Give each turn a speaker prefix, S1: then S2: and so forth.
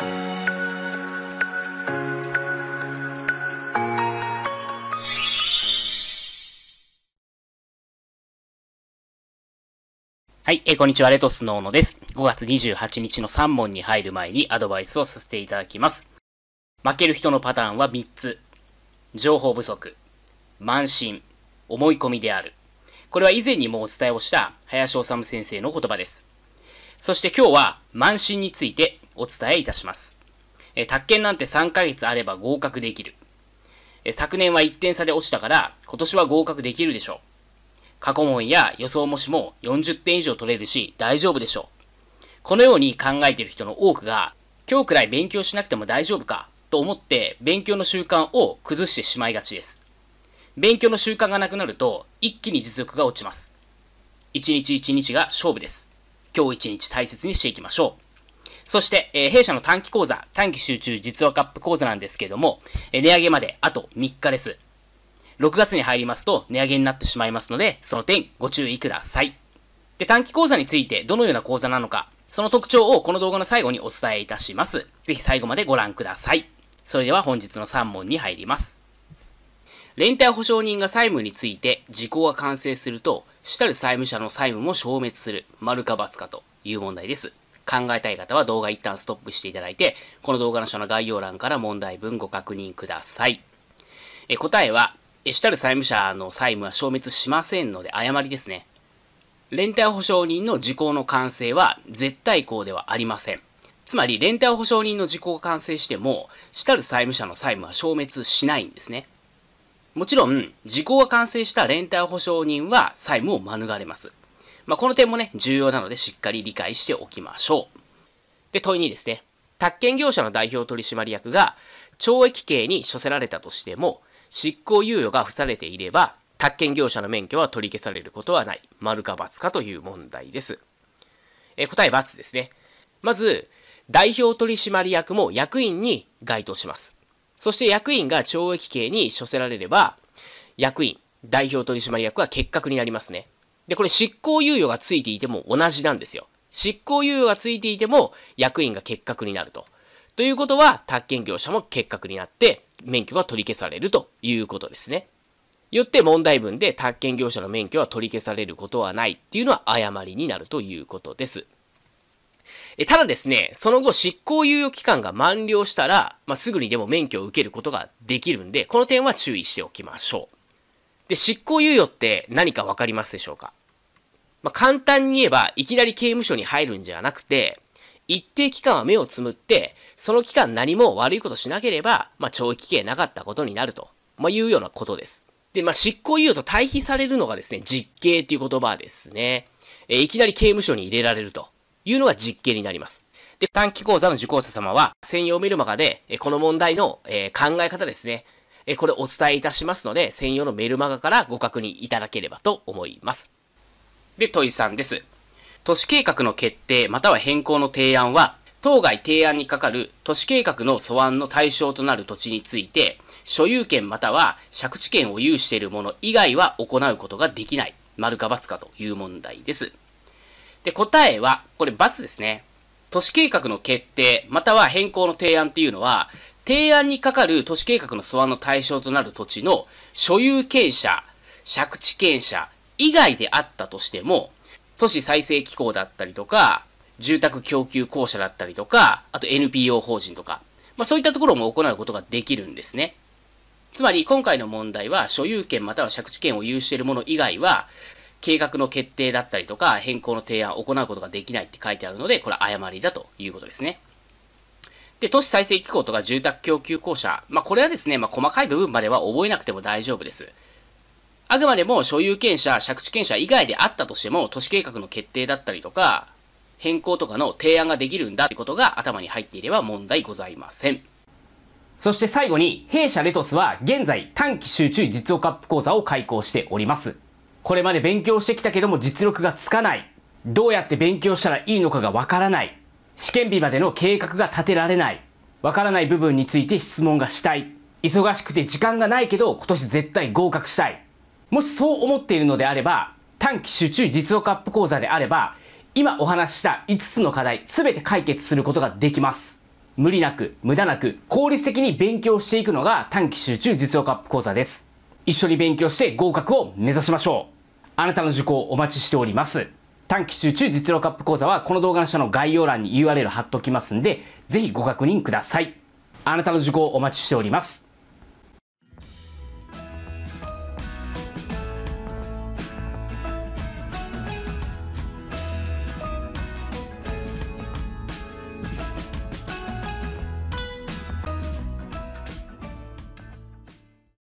S1: はい、えー、こんにちは、レトスノーノです。5月28日の3問に入る前にアドバイスをさせていただきます。負ける人のパターンは3つ。情報不足、慢心、思い込みである。これは以前にもお伝えをした林修先生の言葉です。そして今日は慢心についてお伝えいたします。え宅建なんて3ヶ月あれば合格できる。え昨年は1点差で落ちたから、今年は合格できるでしょう。過去問や予想模試も40点以上取れるし、大丈夫でしょう。このように考えている人の多くが、今日くらい勉強しなくても大丈夫かと思って勉強の習慣を崩してしまいがちです。勉強の習慣がなくなると一気に実力が落ちます。一日一日が勝負です。今日一日大切にしていきましょう。そして、えー、弊社の短期講座、短期集中実力カップ講座なんですけども、えー、値上げまであと3日です。6月に入りますと値上げになってしまいますので、その点ご注意ください。で、短期講座についてどのような講座なのか、その特徴をこの動画の最後にお伝えいたします。ぜひ最後までご覧ください。それでは本日の3問に入ります。連帯保証人が債務について時効が完成すると、主たる債務者の債務も消滅する、丸か×かという問題です。考えたい方は動画一旦ストップしていただいて、この動画の下の概要欄から問題文ご確認ください。え答えは、エたる債務者の債務は消滅しませんので、誤りですね。連帯保証人の時効の完成は絶対項ではありません。つまり、連帯保証人の時効が完成しても、主たる債務者の債務は消滅しないんですね。もちろん、時効が完成した連帯保証人は債務を免れます。まあ、この点もね、重要なのでしっかり理解しておきましょう。で、問い2ですね。宅建業者の代表取締役が懲役刑に処せられたとしても、執行猶予が付されていれば、宅建業者の免許は取り消されることはない。丸か罰かという問題です。え答え罰ですね。まず、代表取締役も役員に該当します。そして役員が懲役刑に処せられれば、役員、代表取締役は結核になりますね。で、これ執行猶予がついていても同じなんですよ。執行猶予がついていても役員が結核になると。ということは、宅建業者も結核になって、免許が取り消されるということですね。よって問題文で宅建業者の免許は取り消されることはないっていうのは誤りになるということです。えただですね、その後執行猶予期間が満了したら、まあ、すぐにでも免許を受けることができるんで、この点は注意しておきましょう。で、執行猶予って何かわかりますでしょうかまあ、簡単に言えば、いきなり刑務所に入るんじゃなくて、一定期間は目をつむって、その期間何も悪いことしなければ、まあ、懲役刑なかったことになると、まあ、いうようなことです。で、まあ、執行猶予と対比されるのがですね、実刑っていう言葉ですね。えー、いきなり刑務所に入れられるというのが実刑になります。で、短期講座の受講者様は、専用メルマガで、えこの問題の、えー、考え方ですね、えこれお伝えいたしますので、専用のメルマガからご確認いただければと思います。で、問い3です。都市計画の決定または変更の提案は、当該提案にかかる都市計画の素案の対象となる土地について、所有権または借地権を有しているもの以外は行うことができない。丸か×かという問題です。で、答えは、これ×ですね。都市計画の決定または変更の提案というのは、提案にかかる都市計画の素案の対象となる土地の所有権者、借地権者、以外であったとしても、都市再生機構だったりとか、住宅供給公社だったりとか、あと NPO 法人とか、まあ、そういったところも行うことができるんですね。つまり今回の問題は所有権または借地権を有しているもの以外は、計画の決定だったりとか変更の提案を行うことができないって書いてあるので、これは誤りだということですね。で、都市再生機構とか住宅供給公社、まあ、これはですね、まあ、細かい部分までは覚えなくても大丈夫です。あくまでも所有権者、借地権者以外であったとしても、都市計画の決定だったりとか、変更とかの提案ができるんだってことが頭に入っていれば問題ございません。そして最後に、弊社レトスは現在短期集中実用カップ講座を開講しております。これまで勉強してきたけども実力がつかない。どうやって勉強したらいいのかがわからない。試験日までの計画が立てられない。わからない部分について質問がしたい。忙しくて時間がないけど今年絶対合格したい。もしそう思っているのであれば、短期集中実用カップ講座であれば、今お話しした5つの課題、全て解決することができます。無理なく、無駄なく、効率的に勉強していくのが短期集中実用カップ講座です。一緒に勉強して合格を目指しましょう。あなたの受講お待ちしております。短期集中実用カップ講座はこの動画の下の概要欄に URL 貼っておきますんで、ぜひご確認ください。あなたの受講お待ちしております。